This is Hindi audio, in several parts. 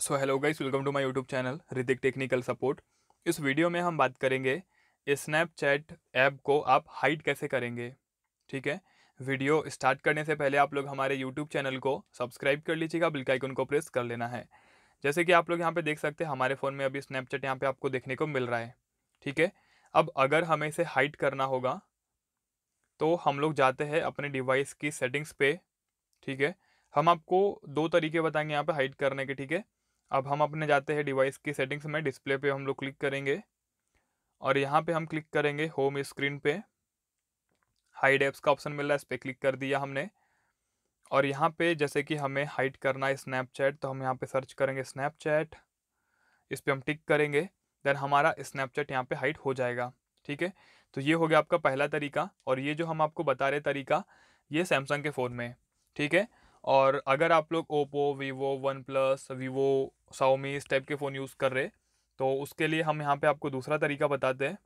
so hello guys welcome to my YouTube channel Hritik technical support इस वीडियो में हम बात करेंगे स्नैपचैट ऐप को आप हाइड कैसे करेंगे ठीक है वीडियो स्टार्ट करने से पहले आप लोग हमारे यूट्यूब चैनल को सब्सक्राइब कर लीजिएगा बिल आइकन को प्रेस कर लेना है जैसे कि आप लोग यहाँ पे देख सकते हैं हमारे फ़ोन में अभी स्नैपचैट यहाँ पे आपको देखने को मिल रहा है ठीक है अब अगर हमें इसे हाइड करना होगा तो हम लोग जाते हैं अपने डिवाइस की सेटिंग्स पे ठीक है हम आपको दो तरीके बताएंगे यहाँ पे हाइड करने के ठीक है अब हम अपने जाते हैं डिवाइस की सेटिंग्स में डिस्प्ले पे हम लोग क्लिक करेंगे और यहाँ पे हम क्लिक करेंगे होम स्क्रीन पे हाइड एप्स का ऑप्शन मिल रहा है इस पर क्लिक कर दिया हमने और यहाँ पे जैसे कि हमें हाइड करना है स्नैपचैट तो हम यहाँ पे सर्च करेंगे स्नैपचैट इस पर हम टिक करेंगे देन हमारा स्नैपचैट यहाँ पे हाइड हो जाएगा ठीक है तो ये हो गया आपका पहला तरीका और ये जो हम आपको बता रहे तरीका ये सैमसंग के फ़ोन में ठीक है और अगर आप लोग Oppo Vivo OnePlus Vivo Xiaomi इस टाइप के फ़ोन यूज़ कर रहे तो उसके लिए हम यहाँ पे आपको दूसरा तरीका बताते हैं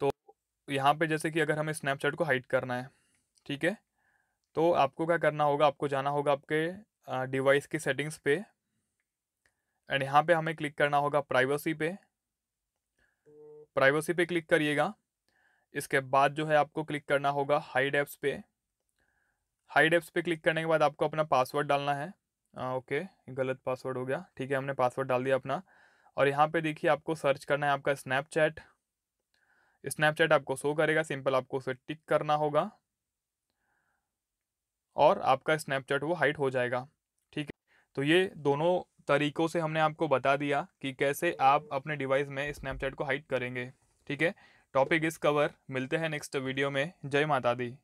तो यहाँ पे जैसे कि अगर हमें स्नैपचैट को हाइड करना है ठीक है तो आपको क्या करना होगा आपको जाना होगा आपके डिवाइस की सेटिंग्स पे एंड यहाँ पे हमें क्लिक करना होगा प्राइवेसी पे प्राइवेसी पे क्लिक करिएगा इसके बाद जो है आपको क्लिक करना होगा हाइड एप्स पे हाइड एप्स पे क्लिक करने के बाद आपको अपना पासवर्ड डालना है आ, हाँ, ओके गलत पासवर्ड हो गया ठीक है हमने पासवर्ड डाल दिया अपना और यहाँ पे देखिए आपको सर्च करना है आपका स्नैपचैट स्नैपचैट आपको शो करेगा सिंपल आपको उसे टिक करना होगा और आपका स्नैपचैट वो हाइट हो जाएगा ठीक है तो ये दोनों तरीक़ों से हमने आपको बता दिया कि कैसे आप अपने डिवाइस में स्नैपचैट को हाइट करेंगे ठीक है टॉपिक इस कवर मिलते हैं नेक्स्ट वीडियो में जय माता दी